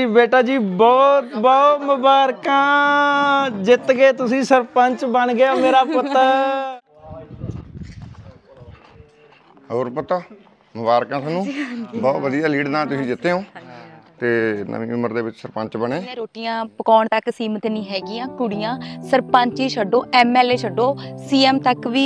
ਜੀ ਬੇਟਾ ਜੀ ਬਹੁਤ ਬਹੁਤ ਮੁਬਾਰਕਾਂ ਜਿੱਤ ਗਏ ਤੁਸੀਂ ਸਰਪੰਚ ਬਣ ਗਿਆ ਮੇਰਾ ਪੁੱਤ ਹੋਰ ਪੁੱਤ ਮੁਬਾਰਕਾਂ ਤੁਹਾਨੂੰ ਬਹੁਤ ਵਧੀਆ ਲੀਡ ਨਾਲ ਤੁਸੀਂ ਜਿੱਤੇ ਹੋ ਤੇ ਨਵੀਂ ਉਮਰ ਦੇ ਵਿੱਚ ਸਰਪੰਚ ਬਣੇ ਮੈਂ ਰੋਟੀਆਂ ਪਕਾਉਣ ਤੱਕ ਸੀਮਤ ਨਹੀਂ ਹੈਗੀਆਂ ਕੁੜੀਆਂ ਸਰਪੰਚੀ ਛੱਡੋ ਐਮਐਲਏ ਛੱਡੋ ਸੀਐਮ ਤੱਕ ਵੀ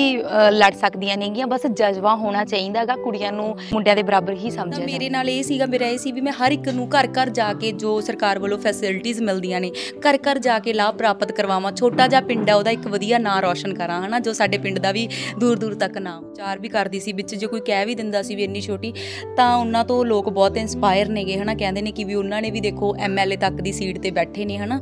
ਲੜ ਸਕਦੀਆਂ ਨੇਗੀਆਂ ਬਸ ਜਜ਼ਬਾ ਹੋਣਾ ਚਾਹੀਦਾਗਾ ਕੁੜੀਆਂ ਨੂੰ ਮੁੰਡਿਆਂ ਦੇ ਬਰਾਬਰ ਹੀ ਸਮਝਿਆ ਮੇਰੇ ਨਾਲ ਇਹ ਸੀਗਾ ਮੇਰਾ ਇਹ ਸੀ ਵੀ ਮੈਂ ਹਰ ਇੱਕ ਨੂੰ ਘਰ ਘਰ ਜਾ ਕੇ ਜੋ ਸਰਕਾਰ ਵੱਲੋਂ ਫੈਸਿਲਿਟੀਆਂ ਮਿਲਦੀਆਂ ਨੇ ਘਰ ਘਰ ਜਾ ਕੇ ਲਾਭ ਪ੍ਰਾਪਤ ਕਰਵਾਵਾਂ ਛੋਟਾ ਜਿਹਾ ਪਿੰਡ ਆ ਉਹਦਾ ਇੱਕ ਵਧੀਆ ਨਾਂ ਰੌਸ਼ਨ ਕਰਾਂ ਹਨਾ ਜੋ ਸਾਡੇ ਪਿੰਡ ਦਾ ਵੀ ਦੂਰ ਦੂਰ ਤੱਕ ਨਾਮ ਚਾਰ ਵੀ ਕਰਦੀ ਸੀ ਵਿੱਚ ਜੇ ਕੋਈ ਕਹਿ ਵੀ ਦਿੰਦਾ ਸੀ ਵੀ ਇੰਨੀ ਛੋਟੀ ਤਾਂ ਉਹਨਾਂ ਤੋਂ ਲੋਕ ਬਹੁਤ ਇਨਸਪਾਇਰ ਨੇਗੇ ਹਨਾ ਕਹਿੰਦੇ ਨੇ ਕਿ ਵੀ ਉਹਨਾਂ ਨੇ ਵੀ ਦੇਖੋ ਐਮਐਲਏ ਤੱਕ ਦੀ ਸੀਟ ਤੇ ਬੈਠੇ ਨੇ ਹਨਾ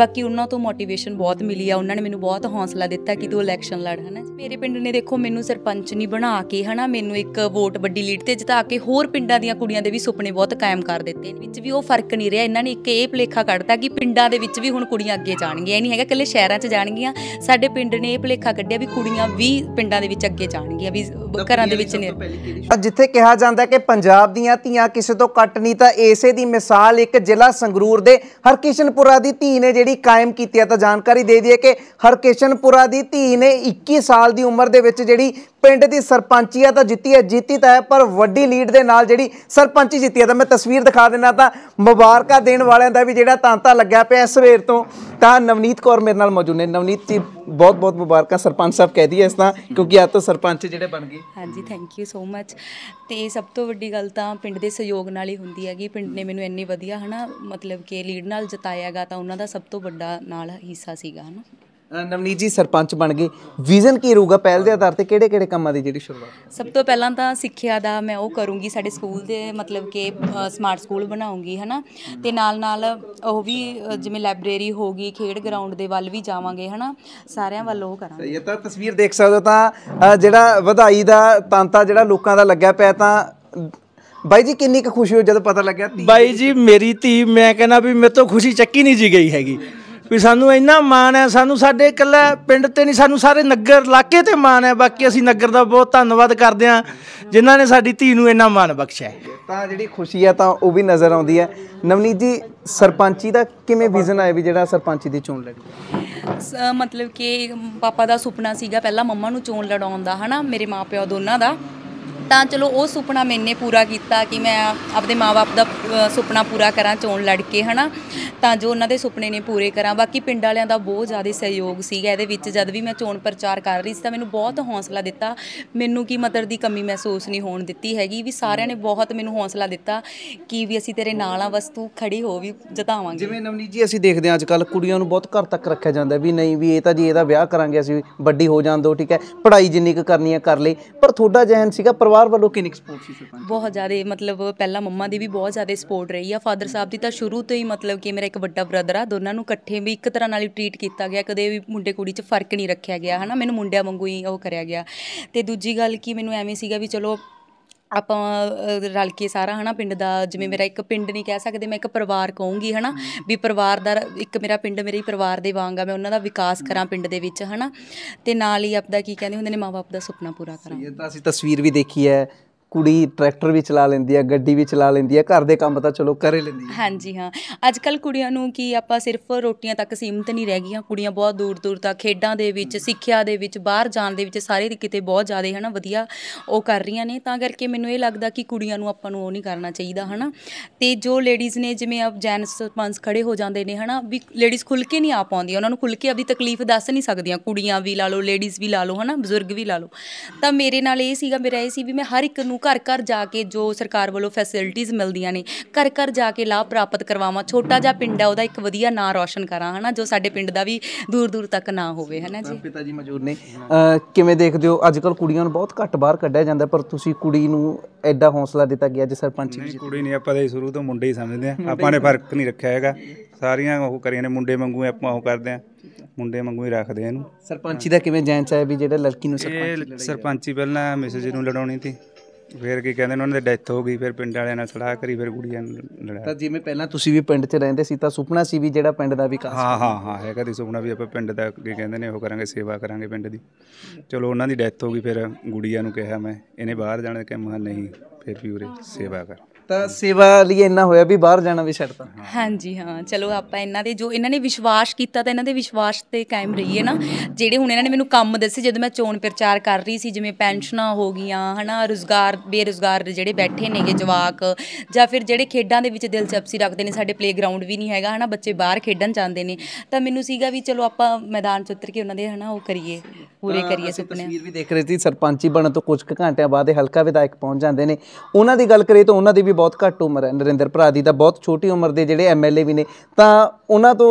ਬਾਕੀ ਉਹਨਾਂ ਤੋਂ ਮੋਟੀਵੇਸ਼ਨ ਬਹੁਤ ਮਿਲੀ ਆ ਉਹਨਾਂ ਨੇ ਮੈਨੂੰ ਬਹੁਤ ਹੌਸਲਾ ਦਿੱਤਾ ਕਿ ਤੂੰ ਇਲੈਕਸ਼ਨ ਲੜ ਹਨਾ ਮੇਰੇ ਪਿੰਡ ਨੇ ਦੇਖੋ ਮੈਨੂੰ ਸਰਪੰਚ ਨਹੀਂ ਬਣਾ ਕੇ ਹਨਾ ਮੈਨੂੰ ਇੱਕ ਵੋਟ ਵੱਡੀ ਲੀਡ ਤੇ ਜਿਤਾ ਕੇ ਹੋਰ ਪਿੰਡਾਂ ਦੀਆਂ ਕੁੜੀਆਂ ਦੇ ਵੀ ਸੁਪਨੇ ਬਹੁਤ ਕਾਇਮ ਕਰ ਦਿੱਤੇ ਵਿੱਚ ਵੀ ਉਹ ਫਰਕ ਨਹੀਂ ਰਿਹਾ ਇਹਨਾਂ ਨੇ ਇੱਕ ਇਹ ਭਲੇਖਾ ਕੱਢਤਾ ਕਿ ਪਿੰਡਾਂ ਦੇ ਵਿੱਚ ਵੀ ਹੁਣ ਕੁੜੀਆਂ ਅੱਗੇ ਜਾਣਗੀਆਂ ਇਹ ਨਹੀਂ ਹੈਗਾ ਇਕੱਲੇ ਸ਼ਹਿਰਾਂ 'ਚ ਜਾਣਗੀਆਂ ਸਾਡੇ ਪਿੰਡ ਨੇ ਇਹ ਭਲੇਖਾ ਕੱਢਿਆ ਵੀ ਕੁੜੀਆਂ ਵੀ ਪਿੰਡਾਂ ਦੇ ਵਿੱਚ ਅੱਗੇ ਜਾਣਗੀਆਂ ਵੀ ਘਰਾਂ ਦੇ ਵਿੱਚ ਨੇ ਜਿੱਥੇ ਕਿਹਾ ਜਾਂਦਾ ਕਿ ਪੰਜਾਬ ਦੀਆਂ ਧੀਆਂ ਕਿਸੇ ਤੋਂ ਕੱਟ ਨਹੀਂ ਤਾਂ ਏਸੇ ਦੀ ਮਿਸਾਲ ਇੱਕ ਜ਼ਿਲ੍ਹਾ ਸੰਗਰੂਰ ਦੇ ਹਰਕਿਸ਼ਨਪੁਰਾ ਦੀ ਧੀ ਨੇ ਜਿਹੜੀ ਕਾਇਮ ਕੀਤੀ ਹੈ ਤਾਂ ਜਾਣਕਾਰੀ ਦੇ ਦਈਏ ਕਿ ਹਰਕਿਸ਼ਨਪੁਰਾ ਦੀ ਧੀ ਨੇ 21 ਸਾਲ ਦੀ ਉਮਰ ਦੇ ਵਿੱਚ ਜਿਹੜੀ ਪਿੰਡ ਦੀ ਸਰਪੰਚੀ ਆ ਤਾਂ ਜਿੱਤੀ ਹੈ ਜਿੱਤੀ ਤਾਂ ਹੈ ਪਰ ਵੱਡੀ ਲੀਡ ਦੇ ਨਾਲ ਜਿਹੜੀ ਸਰਪੰਚੀ ਜਿੱਤੀ ਹੈ ਤਾਂ ਮੈਂ ਤਸਵੀਰ ਦਿਖਾ ਦੇਣਾ ਤਾਂ ਮੁਬਾਰਕਾ ਦੇਣ ਵਾਲਿਆਂ ਦਾ ਵੀ ਜਿਹੜਾ ਤਾਂਤਾ ਲੱਗਿਆ ਪਿਆ ਸਵੇਰ ਤੋਂ ਤਾਂ ਨਵਨੀਤ ਕੌਰ ਮੇਰੇ ਨਾਲ ਮੌਜੂਦ ਨੇ ਨਵਨੀਤ ਜੀ ਬਹੁਤ ਬਹੁਤ ਮੁਬਾਰਕਾਂ ਸਰਪੰਚ ਸਾਹਿਬ ਕਹਿ ਦਈਏ ਇਸ ਤਾਂ ਕਿਉਂਕਿ ਆ ਤਾਂ ਸਰਪੰਚ ਜਿਹੜੇ ਬਣ ਗਏ ਹਾਂਜੀ ਥੈਂਕ ਯੂ ਸੋ ਮੱਚ ਤੇ ਸਭ ਤੋਂ ਵੱਡੀ ਗੱਲ ਤਾਂ ਪਿੰਡ ਦੇ ਸਹਿਯੋਗ ਨਾਲ ਹੀ ਹੁੰਦੀ ਹੈਗੀ ਪਿੰਡ ਨੇ ਮੈਨੂੰ ਇੰਨੀ ਵਧੀਆ ਹਨਾ ਮਤਲਬ ਕਿ ਲੀਡ ਨਾਲ ਜਿਤਾਇਆਗਾ ਤਾਂ ਉਹਨਾਂ ਦਾ ਸਭ ਤੋਂ ਵੱਡਾ ਨਾਲ ਹਿੱਸਾ ਸੀਗਾ ਹਨਾ ਨਵਨੀਤ ਜੀ ਸਰਪੰਚ ਬਣ ਗਏ ਵਿਜ਼ਨ ਕੀ ਰਹੂਗਾ ਪਹਿਲ ਦੇ ਆਧਾਰ ਤੇ ਕਿਹੜੇ ਕਿਹੜੇ ਕੰਮਾਂ ਦੀ ਜਿਹੜੀ ਸ਼ੁਰੂਆਤ ਸਭ ਤੋਂ ਪਹਿਲਾਂ ਤਾਂ ਸਿੱਖਿਆ ਦਾ ਮੈਂ ਉਹ ਕਰੂੰਗੀ ਸਾਡੇ ਸਕੂਲ ਦੇ ਮਤਲਬ ਕਿ ਸਮਾਰਟ ਸਕੂਲ ਬਣਾਉਂਗੀ ਹਨਾ ਤੇ ਨਾਲ ਨਾਲ ਉਹ ਵੀ ਜਿਵੇਂ ਲਾਇਬ੍ਰੇਰੀ ਹੋਗੀ ਖੇਡ ਗਰਾਊਂਡ ਦੇ ਵੱਲ ਵੀ ਜਾਵਾਂਗੇ ਹਨਾ ਸਾਰਿਆਂ ਵੱਲ ਉਹ ਕਰਾਂਗੇ ਇਹ ਤਾਂ ਤਸਵੀਰ ਦੇਖ ਸਕਦੇ ਤਾਂ ਜਿਹੜਾ ਵਧਾਈ ਦਾ ਤਾਂਤਾ ਜਿਹੜਾ ਲੋਕਾਂ ਦਾ ਲੱਗਿਆ ਪਿਆ ਤਾਂ ਬਾਈ ਜੀ ਕਿੰਨੀ ਕੁ ਖੁਸ਼ੀ ਹੋ ਜਦ ਪਤਾ ਲੱਗਿਆ ਬਾਈ ਜੀ ਮੇਰੀ ਧੀ ਮੈਂ ਕਹਿੰਦਾ ਵੀ ਮੇਰੇ ਤੋਂ ਖੁਸ਼ੀ ਚੱਕੀ ਨਹੀਂ ਜੀ ਗਈ ਹੈਗੀ ਵੀ ਸਾਨੂੰ ਇੰਨਾ ਮਾਣ ਹੈ ਸਾਨੂੰ ਸਾਡੇ ਇਕੱਲਾ ਪਿੰਡ ਤੇ ਨਹੀਂ ਸਾਨੂੰ ਸਾਰੇ ਨਗਰ ਇਲਾਕੇ ਤੇ ਮਾਣ ਹੈ ਬਾਕੀ ਅਸੀਂ ਨਗਰ ਦਾ ਬਹੁਤ ਧੰਨਵਾਦ ਕਰਦੇ ਹਾਂ ਜਿਨ੍ਹਾਂ ਨੇ ਸਾਡੀ ਧੀ ਨੂੰ ਇੰਨਾ ਮਾਣ ਬਖਸ਼ਿਆ ਤਾਂ ਜਿਹੜੀ ਖੁਸ਼ੀ ਹੈ ਤਾਂ ਉਹ ਵੀ ਨਜ਼ਰ ਆਉਂਦੀ ਹੈ ਨਵਨੀਤ ਜੀ ਸਰਪੰਚੀ ਦਾ ਕਿਵੇਂ ਵਿਜ਼ਨ ਆਇਆ ਵੀ ਜਿਹੜਾ ਸਰਪੰਚੀ ਦੀ ਚੋਣ ਲੜੀ ਮਤਲਬ ਕਿ ਪਾਪਾ ਦਾ ਸੁਪਨਾ ਸੀਗਾ ਪਹਿਲਾਂ ਮੰਮਾ ਨੂੰ ਚੋਣ ਲੜਾਉਣ ਦਾ ਹਨਾ ਮੇਰੇ ਮਾਪਿਓ ਦੋਨਾਂ ਦਾ ਤਾਂ ਚਲੋ ਉਹ ਸੁਪਨਾ ਮੈਨੇ ਪੂਰਾ ਕੀਤਾ ਕਿ ਮੈਂ ਆਪਦੇ ਮਾਪੇ ਦਾ ਸੁਪਨਾ ਪੂਰਾ ਕਰਾਂ ਚੋਣ ਲੜ ਕੇ ਹਨਾ ਤਾਂ ਜੋ ਉਹਨਾਂ ਦੇ ਸੁਪਨੇ ਨੇ ਪੂਰੇ ਕਰਾਂ ਬਾਕੀ ਪਿੰਡ ਵਾਲਿਆਂ ਦਾ ਬਹੁਤ ਜ਼ਿਆਦਾ ਸਹਿਯੋਗ ਸੀਗਾ ਇਹਦੇ ਵਿੱਚ ਜਦ ਵੀ ਮੈਂ ਚੋਣ ਪ੍ਰਚਾਰ ਕਰ ਰਹੀ ਸੀ ਤਾਂ ਮੈਨੂੰ ਬਹੁਤ ਹੌਸਲਾ ਦਿੱਤਾ ਮੈਨੂੰ ਕੀ ਮਦਰ ਦੀ ਕਮੀ ਮਹਿਸੂਸ ਨਹੀਂ ਹੋਣ ਦਿੱਤੀ ਹੈਗੀ ਵੀ ਸਾਰਿਆਂ ਨੇ ਬਹੁਤ ਮੈਨੂੰ ਹੌਸਲਾ ਦਿੱਤਾ ਕਿ ਵੀ ਅਸੀਂ ਤੇਰੇ ਨਾਲ ਆ ਵਸਤੂ ਖੜੀ ਹੋ ਵੀ ਜਤਾਵਾਂਗੇ ਜਿਵੇਂ ਨਵਨੀਤ ਜੀ ਅਸੀਂ ਦੇਖਦੇ ਹਾਂ ਅੱਜ ਕੱਲ ਕੁੜੀਆਂ ਨੂੰ ਬਹੁਤ ਘਰ ਤੱਕ ਰੱਖਿਆ ਜਾਂਦਾ ਵੀ ਨਹੀਂ ਵੀ ਇਹ ਤਾਂ ਜੀ ਇਹਦਾ ਵਿਆਹ ਕਰਾਂਗੇ ਅਸੀਂ ਵੱਡੀ ਹੋ ਜਾਣ ਦੋ ਠੀਕ ਹੈ ਪੜ੍ਹਾਈ ਜਿੰਨੀ ਕੁ ਕਰਨੀ ਹੈ ਕਰ ਲਈ ਪਰ ਤੁਹਾਡਾ ਜਹਨ ਸੀਗਾ ਪਰਿਵਾਰ ਵੱਲੋਂ ਕਿੰਨੀ ਸਪੋਰਟ ਸੀ ਸਰਪੰਚ ਬਹੁਤ ਜ਼ਿਆਦਾ ਮਤਲਬ ਪਹਿਲਾਂ ਮੰਮਾ ਦੀ ਵੀ ਬਹੁਤ ਜ਼ਿਆਦਾ ਸਪੋਰਟ ਰਹੀ ਆ ਫਾਦਰ ਸਾਹਿਬ ਦੀ ਤਾਂ ਸ਼ੁਰੂ ਤੋਂ ਹੀ ਮਤਲਬ ਕਿ ਮੇਰਾ ਇੱਕ ਵੱਡਾ ਬ੍ਰਦਰ ਆ ਦੋਨਾਂ ਨੂੰ ਇਕੱਠੇ ਵੀ ਇੱਕ ਤਰ੍ਹਾਂ ਨਾਲ ਹੀ ਟ੍ਰੀਟ ਕੀਤਾ ਗਿਆ ਕਦੇ ਵੀ ਮੁੰਡੇ ਕੁੜੀ 'ਚ ਫਰਕ ਨਹੀਂ ਰੱਖਿਆ ਗਿਆ ਹਨਾ ਮੈਨੂੰ ਮੁੰਡਿਆਂ ਵਾਂਗੂ ਹੀ ਉਹ ਕਰਿਆ ਗਿਆ ਤੇ ਦੂਜੀ ਗੱਲ ਕਿ ਮੈਨੂੰ ਐਵੇਂ ਸੀਗਾ ਵੀ ਚਲੋ ਆਪਾਂ ਰਲ ਕੇ ਸਾਰਾ ਹਨਾ ਪਿੰਡ ਦਾ ਜਿਵੇਂ ਮੇਰਾ ਇੱਕ ਪਿੰਡ ਨਹੀਂ ਕਹਿ ਸਕਦੇ ਮੈਂ ਇੱਕ ਪਰਿਵਾਰ ਕਹੂੰਗੀ ਹਨਾ ਵੀ ਪਰਿਵਾਰ ਦਾ ਇੱਕ ਮੇਰਾ ਪਿੰਡ ਮੇਰੇ ਹੀ ਪਰਿਵਾਰ ਦੇ ਵਾਂਗ ਆ ਮੈਂ ਉਹਨਾਂ ਦਾ ਵਿਕਾਸ ਕਰਾਂ ਪਿੰਡ ਦੇ ਵਿੱਚ ਹਨਾ ਤੇ ਨਾਲ ਹੀ ਆਪਦਾ ਕੀ ਕਹਿੰਦੇ ਹੁੰਦੇ ਨੇ ਮਾਪੇ ਦਾ ਸੁਪਨਾ ਪੂਰਾ ਕਰਾਂ ਇਹ ਤਾਂ ਅਸੀਂ ਤਸਵੀਰ ਵੀ ਦੇਖੀ ਹੈ ਕੁੜੀ ਟਰੈਕਟਰ ਵੀ ਚਲਾ ਲੈਂਦੀ ਆ ਗੱਡੀ ਵੀ ਚਲਾ ਲੈਂਦੀ ਆ ਘਰ ਦੇ ਕੰਮ ਤਾਂ ਚਲੋ ਕਰ ਹੀ ਲੈਂਦੀ ਆ ਹਾਂਜੀ ਹਾਂ ਅੱਜ ਕੱਲ ਕੁੜੀਆਂ ਨੂੰ ਕੀ ਆਪਾਂ ਸਿਰਫ ਰੋਟੀਆਂ ਤੱਕ ਸੀਮਤ ਨਹੀਂ ਰਹਿ ਗਈਆਂ ਕੁੜੀਆਂ ਬਹੁਤ ਦੂਰ ਦੂਰ ਤੱਕ ਖੇਡਾਂ ਦੇ ਵਿੱਚ ਸਿੱਖਿਆ ਦੇ ਵਿੱਚ ਬਾਹਰ ਜਾਣ ਦੇ ਵਿੱਚ ਸਾਰੇ ਕਿਤੇ ਬਹੁਤ ਜ਼ਿਆਦਾ ਹਨਾ ਵਧੀਆ ਉਹ ਕਰ ਰਹੀਆਂ ਨੇ ਤਾਂ ਕਰਕੇ ਮੈਨੂੰ ਇਹ ਲੱਗਦਾ ਕਿ ਕੁੜੀਆਂ ਨੂੰ ਆਪਾਂ ਨੂੰ ਉਹ ਨਹੀਂ ਕਰਨਾ ਚਾਹੀਦਾ ਹਨਾ ਤੇ ਜੋ ਲੇਡੀਜ਼ ਨੇ ਜਿਵੇਂ ਆਪ ਜੈਨਸ ਪੰਸ ਖੜੇ ਹੋ ਜਾਂਦੇ ਨੇ ਹਨਾ ਵੀ ਲੇਡੀਜ਼ ਖੁੱਲ ਕੇ ਨਹੀਂ ਆ ਪਾਉਂਦੀਆਂ ਉਹਨਾਂ ਨੂੰ ਖੁੱਲ ਕੇ ਆਪਣੀ ਤਕਲੀਫ ਦੱਸ ਨਹੀਂ ਸਕਦੀਆਂ ਕੁੜੀਆਂ ਵੀ ਲਾ ਲਓ ਲੇਡੀਜ਼ ਵੀ ਲਾ ਲਓ ਹਨਾ ਬਜ਼ੁਰਗ ਵੀ ਲਾ ਲਓ ਤਾਂ ਮੇਰੇ ਨਾਲ ਇਹ ਸੀਗਾ ਮੇਰਾ ਇਹ ਸੀ ਵੀ ਮੈਂ ਹਰ ਇੱਕ ਨੂੰ ਨੂੰ ਘਰ ਘਰ ਜਾ ਕੇ ਜੋ ਸਰਕਾਰ ਵੱਲੋਂ ਫੈਸਿਲਿਟੀਆਂ ਮਿਲਦੀਆਂ ਨੇ ਘਰ ਘਰ ਜਾ ਕੇ ਲਾਭ ਪ੍ਰਾਪਤ ਕਰਵਾਵਾਂ ਛੋਟਾ ਜਿਹਾ ਪਿੰਡ ਆ ਉਹਦਾ ਇੱਕ ਵਧੀਆ ਨਾਂ ਰੌਸ਼ਨ ਕਰਾਂ ਹਨਾ ਜੋ ਸਾਡੇ ਪਿੰਡ ਦਾ ਵੀ ਦੂਰ ਦੂਰ ਤੱਕ ਨਾਂ ਹੋਵੇ ਹਨਾ ਜੀ ਪਿਤਾ ਜੀ ਮਜੂਰ ਨੇ ਕਿਵੇਂ ਦੇਖਦੇ ਹੋ ਅੱਜ ਕੱਲ ਕੁੜੀਆਂ ਨੂੰ ਬਹੁਤ ਘੱਟ ਬਾਹਰ ਕੱਢਿਆ ਜਾਂਦਾ ਪਰ ਤੁਸੀਂ ਕੁੜੀ ਨੂੰ ਐਡਾ ਹੌਸਲਾ ਦਿੱਤਾ ਗਿਆ ਅੱਜ ਸਰਪੰਚ ਜੀ ਕੁੜੀ ਨਹੀਂ ਆਪਾਂ ਦੇ ਸ਼ੁਰੂ ਤੋਂ ਮੁੰਡੇ ਹੀ ਸਮਝਦੇ ਆ ਆਪਾਂ ਨੇ ਫਰਕ ਨਹੀਂ ਰੱਖਿਆ ਹੈਗਾ ਸਾਰੀਆਂ ਉਹ ਕਰੀਆਂ ਨੇ ਮੁੰਡੇ ਵਾਂਗੂ ਆਪਾਂ ਉਹ ਕਰਦੇ ਆ ਮੁੰਡੇ ਵਾਂਗੂ ਹੀ ਰੱਖਦੇ ਆ ਇਹਨੂੰ ਸਰਪੰਚੀ ਦਾ ਕਿਵੇਂ ਜਾਂਚ ਆਇਆ ਵੀ ਜਿਹੜਾ ਲੜਕੀ ਨੂੰ ਸਰਪੰਚ ਸਰਪੰਚੀ ਪਹਿਲਾਂ ਮੈਸੇਜ ਨੂੰ ਲੜਾਉਣੀ ਸੀ ਫਿਰ ਕੀ ਕਹਿੰਦੇ ਉਹਨਾਂ ਦੀ ਡੈਥ ਹੋ ਗਈ ਫਿਰ ਪਿੰਡ ਵਾਲਿਆਂ ਨਾਲ ਸਲਾਹ ਕਰੀ ਫਿਰ ਗੁੜੀਆਂ ਨੂੰ ਲੜਾਇਆ ਤਾਂ ਜਿਵੇਂ ਪਹਿਲਾਂ ਤੁਸੀਂ ਵੀ ਪਿੰਡ 'ਚ ਰਹਿੰਦੇ ਸੀ ਤਾਂ ਸੁਪਨਾ ਸੀ ਵੀ ਜਿਹੜਾ ਪਿੰਡ ਦਾ ਵਿਕਾਸ ਹਾਂ ਹਾਂ ਹਾਂ ਹੈਗਾ ਦੀ ਸੁਪਨਾ ਵੀ ਆਪਾਂ ਪਿੰਡ ਦਾ ਕੀ ਕਹਿੰਦੇ ਨੇ ਉਹ ਕਰਾਂਗੇ ਸੇਵਾ ਕਰਾਂਗੇ ਪਿੰਡ ਦੀ ਚਲੋ ਉਹਨਾਂ ਦੀ ਡੈਥ ਹੋ ਗਈ ਫਿਰ ਗੁੜੀਆਂ ਨੂੰ ਕਿਹਾ ਮੈਂ ਇਹਨੇ ਬਾਹਰ ਜਾਣ ਦੇ ਕਿਹਾ ਨਹੀਂ ਫਿਰ ਵੀ ਉਰੇ ਸੇਵਾ ਕਰ ਤਾਂ ਸੇਵਾ ਲਈ ਇੰਨਾ ਹੋਇਆ ਵੀ ਬਾਹਰ ਜਾਣਾ ਵੀ ਛੱਡਤਾ ਹਾਂਜੀ ਹਾਂ ਚਲੋ ਆਪਾਂ ਇਹਨਾਂ ਦੇ ਜੋ ਇਹਨਾਂ ਨੇ ਵਿਸ਼ਵਾਸ ਕੀਤਾ ਤਾਂ ਇਹਨਾਂ ਦੇ ਵਿਸ਼ਵਾਸ ਤੇ ਕਾਇਮ ਰਹੀਏ ਨਾ ਜਿਹੜੇ ਹੁਣ ਇਹਨਾਂ ਨੇ ਮੈਨੂੰ ਕੰਮ ਦੱਸੇ ਜਦੋਂ ਮੈਂ ਚੋਣ ਪ੍ਰਚਾਰ ਕਰ ਰਹੀ ਸੀ ਜਿਵੇਂ ਪੈਨਸ਼ਨਾਂ ਹੋ ਗਈਆਂ ਹਨਾ ਰੋਜ਼ਗਾਰ ਬੇਰੋਜ਼ਗਾਰ ਜਿਹੜੇ ਬੈਠੇ ਨੇਗੇ ਜਵਾਕ ਜਾਂ ਫਿਰ ਜਿਹੜੇ ਖੇਡਾਂ ਦੇ ਵਿੱਚ ਦਿਲਚਸਪੀ ਰੱਖਦੇ ਨੇ ਸਾਡੇ ਪਲੇਗਰਾਉਂਡ ਵੀ ਨਹੀਂ ਹੈਗਾ ਹਨਾ ਬੱਚੇ ਬਾਹਰ ਖੇਡਣ ਜਾਂਦੇ ਨੇ ਤਾਂ ਮੈਨੂੰ ਸੀਗਾ ਵੀ ਚਲੋ ਆਪਾਂ ਮੈਦਾਨ ਚ ਉਤਰ ਕੇ ਉਹਨਾਂ ਦੇ ਹਨਾ ਉਹ ਕਰੀਏ ਪੂਰੇ ਕਰੀਏ ਸੁਪਨੇ ਤਸਵੀਰ ਵੀ ਦੇਖ ਰਹੇ ਸੀ ਸਰਪੰਚੀ ਬਣਨ ਤੋਂ ਕੁਝ ਘੰਟਿਆਂ ਬਾਅਦ ਹਲਕਾ ਵਿਧਾਇਕ ਪਹੁੰਚ ਜਾਂਦੇ ਨੇ ਉਹਨਾਂ ਦੀ ਗੱਲ ਕਰੀਏ ਤਾਂ ਉਹਨਾਂ ਦੀ ਵੀ ਬਹੁਤ ਘੱਟ ਉਮਰ ਹੈ ਨਰਿੰਦਰ ਭਰਾ ਦੀ ਤਾਂ ਬਹੁਤ ਛੋਟੀ ਉਮਰ ਦੇ ਜਿਹੜੇ ਐਮਐਲਏ ਵੀ ਨੇ ਤਾਂ ਉਹਨਾਂ ਤੋਂ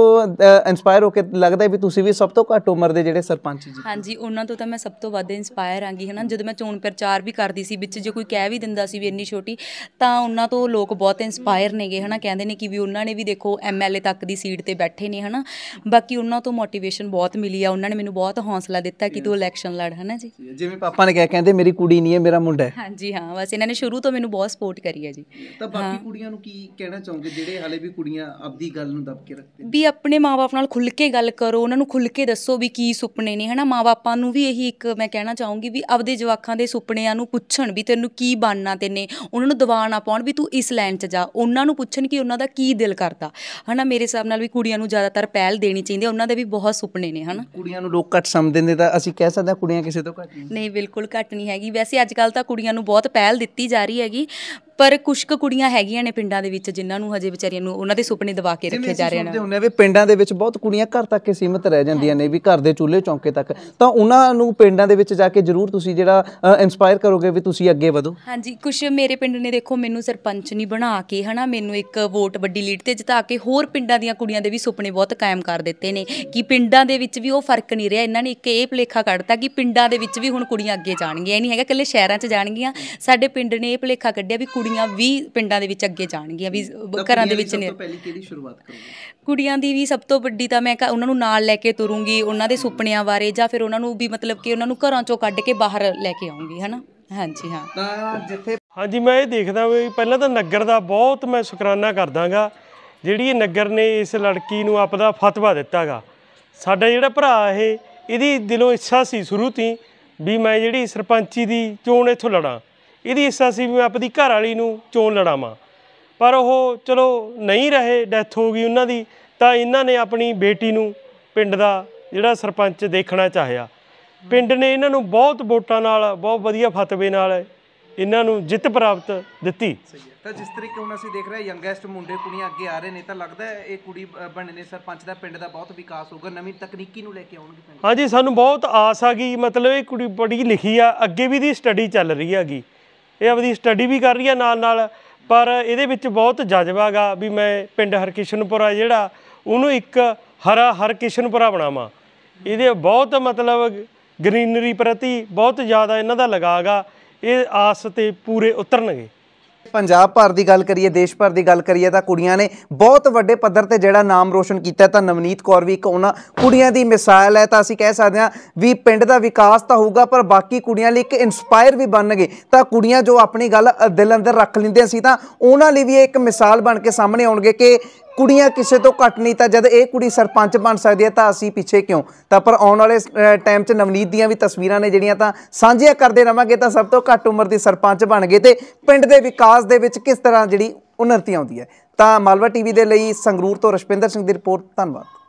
ਇਨਸਪਾਇਰ ਹੋ ਕੇ ਲੱਗਦਾ ਵੀ ਤੁਸੀਂ ਵੀ ਸਭ ਤੋਂ ਘੱਟ ਉਮਰ ਦੇ ਜਿਹੜੇ ਸਰਪੰਚ ਜੀ ਹਾਂਜੀ ਉਹਨਾਂ ਤੋਂ ਤਾਂ ਮੈਂ ਸਭ ਤੋਂ ਵੱਧ ਇਨਸਪਾਇਰ ਆਂਗੀ ਹਨਾ ਜਦੋਂ ਮੈਂ ਚੋਣ ਪ੍ਰਚਾਰ ਵੀ ਕਰਦੀ ਸੀ ਵਿੱਚ ਜੇ ਕੋਈ ਕਹਿ ਵੀ ਦਿੰਦਾ ਸੀ ਵੀ ਇੰਨੀ ਛੋਟੀ ਤਾਂ ਉਹਨਾਂ ਤੋਂ ਲੋਕ ਬਹੁਤ ਇਨਸਪਾਇਰ ਨੇਗੇ ਹਨਾ ਕਹਿੰਦੇ ਨੇ ਕਿ ਵੀ ਉਹਨਾਂ ਨੇ ਵੀ ਦੇਖੋ ਐਮਐਲਏ ਤੱਕ ਦੀ ਸੀਟ ਤੇ ਬੈਠੇ ਨੇ ਹਨਾ ਬਾਕੀ ਉਹਨਾਂ ਤੋਂ ਮੋਟੀਵੇਸ਼ਨ ਬਹੁਤ ਮਿਲੀ ਆ ਉਹਨਾਂ ਨੇ ਮੈਨੂੰ ਬਹੁਤ ਹੌਸਲਾ ਦਿੱਤਾ ਕਿ ਤੂੰ ਇਲੈਕਸ਼ਨ ਲੜ ਹਨਾ ਜੀ ਜਿਵੇਂ ਪਾਪਾ ਨੇ ਕਿਹਾ ਕਹਿੰਦੇ ਮੇਰੀ ਕੁੜੀ ਨਹੀਂ ਹੈ ਮੇਰਾ ਮੁੰਡਾ ਹੈ ਹਾਂਜੀ ਹਾਂ ਬਸ ਇਹਨਾਂ ਨੇ ਸ਼ੁਰੂ ਤੋਂ ਮੈਨੂੰ ਬਹੁਤ ਸਪੋਰਟ ਕਰੀ ਹੈ ਜੀ ਤਾਂ ਬਾਕੀ ਕੁੜੀਆਂ ਨੂੰ ਕੀ ਕਹਿਣਾ ਚਾਹੋਗੇ ਜਿਹੜੇ ਹਾਲੇ ਵੀ ਕੁੜੀਆਂ ਆਪਦੀ ਗੱਲ ਨੂੰ ਦਬ ਕੇ ਵੀ ਆਪਣੇ ਮਾਪੇ ਨਾਲ ਖੁੱਲ ਕੇ ਗੱਲ ਕਰੋ ਉਹਨਾਂ ਨੂੰ ਖੁੱਲ ਕੇ ਦੱਸੋ ਵੀ ਕੀ ਸੁਪਨੇ ਨੇ ਹਨਾ ਮਾਪੇ ਨੂੰ ਵੀ ਇਹੀ ਇੱਕ ਮੈਂ ਕਹਿਣਾ ਚਾਹੂੰਗੀ ਵੀ ਆਪਦੇ ਜਵਾਕਾਂ ਦੇ ਸੁਪਨਿਆਂ ਨੂੰ ਪੁੱਛਣ ਵੀ ਤੈਨੂੰ ਕੀ ਬਣਨਾ ਤੈਨੇ ਉਹਨਾਂ ਨੂੰ ਦਬਾਅ ਨਾ ਪਾਉਣ ਵੀ ਤੂੰ ਇਸ ਲਾਈਨ 'ਚ ਜਾ ਉਹਨਾਂ ਨੂੰ ਪੁੱਛਣ ਕਿ ਉਹਨਾਂ ਦਾ ਕੀ ਦਿਲ ਕਰਦਾ ਹਨਾ ਮੇਰੇ ਹਿਸਾਬ ਨਾਲ ਵੀ ਕੁੜੀਆਂ ਨੂੰ ਜ਼ਿਆਦਾਤਰ ਪਹਿਲ ਦੇਣੀ ਚਾਹੀਦੀ ਹੈ ਉਹਨਾਂ ਦੇ ਵੀ ਬਹੁਤ ਸੁਪਨੇ ਨੇ ਹਨਾ ਕੁੜੀਆਂ ਨੂੰ ਲੋਕ ਘੱਟ ਸਮਝਦੇ ਨੇ ਤਾਂ ਅਸੀਂ ਕਹਿ ਸਕਦੇ ਹਾਂ ਕੁੜੀਆਂ ਕਿਸੇ ਤੋਂ ਘੱਟ ਨਹੀਂ ਬਿਲਕੁਲ ਘੱਟ ਨਹੀਂ ਹੈਗੀ ਵੈਸੇ ਅੱਜ ਕੱਲ ਤਾਂ ਕੁੜੀਆਂ ਨੂੰ ਬਹੁਤ ਪਹਿਲ ਦਿੱਤੀ ਜਾ ਰਹੀ ਹੈਗੀ ਪਰ ਕੁਝ ਕੁ ਕੁੜੀਆਂ ਹੈਗੀਆਂ ਨੇ ਪਿੰਡਾਂ ਦੇ ਵਿੱਚ ਜਿਨ੍ਹਾਂ ਨੂੰ ਹਜੇ ਵਿਚਾਰੀਆਂ ਨੂੰ ਉਹਨਾਂ ਦੇ ਸੁਪਨੇ ਦਬਾ ਕੇ ਰੱਖੇ ਜਾ ਰਹੇ ਨੇ ਜਿਵੇਂ ਹੁੰਨੇ ਵੀ ਪਿੰਡਾਂ ਦੇ ਵਿੱਚ ਬਹੁਤ ਕੁੜੀਆਂ ਘਰ ਤੱਕ ਹੀ ਸੀਮਤ ਰਹਿ ਜਾਂਦੀਆਂ ਨੇ ਵੀ ਘਰ ਦੇ ਚੁੱਲ੍ਹੇ ਚੌਂਕੇ ਤੱਕ ਤਾਂ ਉਹਨਾਂ ਨੂੰ ਪਿੰਡਾਂ ਦੇ ਵਿੱਚ ਜਾ ਕੇ ਜ਼ਰੂਰ ਤੁਸੀਂ ਜਿਹੜਾ ਇਨਸਪਾਇਰ ਕਰੋਗੇ ਵੀ ਤੁਸੀਂ ਅੱਗੇ ਵਧੋ ਹਾਂਜੀ ਕੁਝ ਮੇਰੇ ਪਿੰਡ ਨੇ ਦੇਖੋ ਮੈਨੂੰ ਸਰਪੰਚ ਨਹੀਂ ਬਣਾ ਕੇ ਹਨਾ ਮੈਨੂੰ ਇੱਕ ਵੋਟ ਵੱਡੀ ਲੀਡ ਤੇ ਜਿਤਾ ਕੇ ਹੋਰ ਪਿੰਡਾਂ ਦੀਆਂ ਕੁੜੀਆਂ ਦੇ ਵੀ ਸੁਪਨੇ ਬਹੁਤ ਕਾਇਮ ਕਰ ਦਿੱਤੇ ਨੇ ਕਿ ਪਿੰਡਾਂ ਦੇ ਵਿੱਚ ਵੀ ਉਹ ਫਰਕ ਨਹੀਂ ਰਿਹਾ ਇਹਨਾਂ ਨੇ ਇੱਕ ਇਹ ਭਲੇਖਾ ਕੱਢਤਾ ਕਿ ਪਿੰਡਾਂ ਦੇ ਵਿੱਚ ਵੀ ਹੁਣ ਕੁੜੀਆਂ ਅੱਗੇ ਜਾਣਗੀਆਂ ਇਹ ਨਹੀਂ ਹੈਗਾ ਇਕੱਲੇ ਸ਼ਹਿਰਾਂ 'ਚ ਜਾਣਗੀਆਂ ਸਾਡੇ ਪਿੰਡ ਨੇ ਇਹ ਭਲੇਖਾ ਕੱਢਿਆ ਵੀ ਕੁੜੀ ਕੁੜੀਆਂ ਵੀ ਪਿੰਡਾਂ ਦੇ ਵਿੱਚ ਅੱਗੇ ਜਾਣਗੀਆਂ ਵੀ ਘਰਾਂ ਦੇ ਵਿੱਚ ਨੇ ਪਹਿਲੀ ਕਿਹੜੀ ਸ਼ੁਰੂਆਤ ਕਰੂੰਗੀ ਕੁੜੀਆਂ ਦੀ ਵੀ ਸਭ ਤੋਂ ਵੱਡੀ ਤਾਂ ਮੈਂ ਉਹਨਾਂ ਨੂੰ ਨਾਲ ਲੈ ਕੇ ਤੁਰੂੰਗੀ ਉਹਨਾਂ ਦੇ ਸੁਪਨਿਆਂ ਬਾਰੇ ਜਾਂ ਫਿਰ ਉਹਨਾਂ ਨੂੰ ਵੀ ਮਤਲਬ ਕਿ ਉਹਨਾਂ ਨੂੰ ਘਰਾਂ ਚੋਂ ਕੱਢ ਕੇ ਬਾਹਰ ਲੈ ਕੇ ਆਉਂਗੀ ਹਨਾ ਹਾਂਜੀ ਹਾਂ ਤਾਂ ਜਿੱਥੇ ਹਾਂਜੀ ਮੈਂ ਇਹ ਦੇਖਦਾ ਵੀ ਪਹਿਲਾਂ ਤਾਂ ਨਗਰ ਦਾ ਬਹੁਤ ਮੈਂ ਸ਼ੁਕਰਾਨਾ ਕਰਦਾਗਾ ਜਿਹੜੀ ਇਹ ਨਗਰ ਨੇ ਇਸ ਲੜਕੀ ਨੂੰ ਆਪਦਾ ਫਤਵਾ ਦਿੱਤਾਗਾ ਸਾਡਾ ਜਿਹੜਾ ਭਰਾ ਇਹ ਇਹਦੀ ਦਿਲੋਂ ਇੱਛਾ ਸੀ ਸ਼ੁਰੂ ਤੋਂ ਵੀ ਮੈਂ ਜਿਹੜੀ ਸਰਪੰਚੀ ਦੀ ਚੋਣ ਇੱਥੋਂ ਲੜਾਂ ਇਹਦੀ ਇੱਛਾ ਸੀ ਵੀ ਮੈਂ ਆਪਣੀ ਘਰ ਵਾਲੀ ਨੂੰ ਚੋਣ ਲੜਾਵਾਂ ਪਰ ਉਹ ਚਲੋ ਨਹੀਂ ਰਹੇ ਡੈਥ ਹੋ ਗਈ ਉਹਨਾਂ ਦੀ ਤਾਂ ਇਹਨਾਂ ਨੇ ਆਪਣੀ ਬੇਟੀ ਨੂੰ ਪਿੰਡ ਦਾ ਜਿਹੜਾ ਸਰਪੰਚ ਦੇਖਣਾ ਚਾਹਿਆ ਪਿੰਡ ਨੇ ਇਹਨਾਂ ਨੂੰ ਬਹੁਤ ਵੋਟਾਂ ਨਾਲ ਬਹੁਤ ਵਧੀਆ ਫਤਵੇ ਨਾਲ ਇਹਨਾਂ ਨੂੰ ਜਿੱਤ ਪ੍ਰਾਪਤ ਦਿੱਤੀ ਤਾਂ ਜਿਸ ਤਰੀਕੇ ਹੁਣ ਅਸੀਂ ਦੇਖ ਰਹੇ ਯੰਗੈਸਟ ਮੁੰਡੇ ਕੁੜੀਆਂ ਅੱਗੇ ਆ ਰਹੇ ਨੇ ਤਾਂ ਲੱਗਦਾ ਇਹ ਕੁੜੀ ਬਣਨੇ ਸਰਪੰਚ ਦਾ ਪਿੰਡ ਦਾ ਬਹੁਤ ਵਿਕਾਸ ਹੋਊਗਾ ਨਵੀਂ ਤਕਨੀਕੀ ਨੂੰ ਲੈ ਕੇ ਆਉਣਗੇ ਪਿੰਡ ਹਾਂਜੀ ਸਾਨੂੰ ਬਹੁਤ ਆਸ ਆ ਗਈ ਮਤਲਬ ਇਹ ਕੁੜੀ ਬੜੀ ਲਿਖੀ ਆ ਅੱਗੇ ਵੀ ਦੀ ਸਟੱਡੀ ਚੱਲ ਰਹੀ ਹੈਗੀ ਇਹ ਆਪਦੀ ਸਟੱਡੀ ਵੀ ਕਰ ਰਹੀ ਆ ਨਾਲ ਨਾਲ ਪਰ ਇਹਦੇ ਵਿੱਚ ਬਹੁਤ ਜਜ਼ਬਾਗਾ ਵੀ ਮੈਂ ਪਿੰਡ ਹਰਕਿਸ਼ਨਪੁਰਾ ਜਿਹੜਾ ਉਹਨੂੰ ਇੱਕ ਹਰਾ ਹਰਕਿਸ਼ਨਪੁਰਾ ਬਣਾਵਾਂ ਇਹਦੇ ਬਹੁਤ ਮਤਲਬ ਗ੍ਰੀਨਰੀ ਪ੍ਰਤੀ ਬਹੁਤ ਜ਼ਿਆਦਾ ਇਹਨਾਂ ਦਾ ਲਗਾਗਾ ਇਹ ਆਸ ਤੇ ਪੂਰੇ ਉਤਰਨਗੇ ਪੰਜਾਬ ਭਰ ਦੀ ਗੱਲ ਕਰੀਏ ਦੇਸ਼ ਭਰ ਦੀ ਗੱਲ ਕਰੀਏ ਤਾਂ ਕੁੜੀਆਂ ਨੇ ਬਹੁਤ ਵੱਡੇ ਪੱਧਰ ਤੇ ਜਿਹੜਾ ਨਾਮ ਰੋਸ਼ਨ ਕੀਤਾ ਤਾਂ ਨਵਨੀਤ ਕੌਰ ਵੀ ਇੱਕ ਉਹਨਾਂ ਕੁੜੀਆਂ ਦੀ ਮਿਸਾਲ ਹੈ ਤਾਂ ਅਸੀਂ ਕਹਿ ਸਕਦੇ ਹਾਂ ਵੀ ਪਿੰਡ ਦਾ ਵਿਕਾਸ ਤਾਂ ਹੋਊਗਾ ਪਰ ਬਾਕੀ ਕੁੜੀਆਂ ਲਈ ਇੱਕ ਇਨਸਪਾਇਰ ਵੀ ਬਣਨਗੇ ਤਾਂ ਕੁੜੀਆਂ ਜੋ ਆਪਣੀ ਗੱਲ ਦਿਲ ਅੰਦਰ ਰੱਖ ਲੈਂਦੀਆਂ ਸੀ ਤਾਂ ਉਹਨਾਂ ਲਈ ਵੀ ਇੱਕ ਮਿਸਾਲ ਬਣ ਕੇ ਸਾਹਮਣੇ ਆਉਣਗੇ ਕਿ ਕੁੜੀਆਂ ਕਿਸੇ ਤੋਂ ਘੱਟ ਨਹੀਂ ਤਾਂ ਜਦ ਇਹ ਕੁੜੀ ਸਰਪੰਚ ਬਣ ਸਕਦੀ ਹੈ ਤਾਂ ਅਸੀਂ ਪਿੱਛੇ ਕਿਉਂ ਤਾਂ ਪਰ ਆਉਣ ਵਾਲੇ ਟਾਈਮ 'ਚ ਨਵਨੀਤ ਦੀਆਂ ਵੀ ਤਸਵੀਰਾਂ ਨੇ ਜਿਹੜੀਆਂ ਤਾਂ ਸਾਂਝੀਆਂ ਕਰਦੇ ਰਵਾਂਗੇ ਤਾਂ ਸਭ ਤੋਂ ਘੱਟ ਉਮਰ ਦੀ ਸਰਪੰਚ ਬਣ ਗਏ ਤੇ ਪਿੰਡ ਦੇ ਵਿਕਾਸ ਦੇ ਵਿੱਚ ਕਿਸ ਤਰ੍ਹਾਂ ਜਿਹੜੀ ਉਨਰਤੀ ਆਉਂਦੀ ਹੈ ਤਾਂ ਮਾਲਵਾ ਟੀਵੀ ਦੇ ਲਈ ਸੰਗਰੂਰ ਤੋਂ ਰਸ਼ਪਿੰਦਰ ਸਿੰਘ ਦੀ ਰਿਪੋਰਟ ਧੰਨਵਾਦ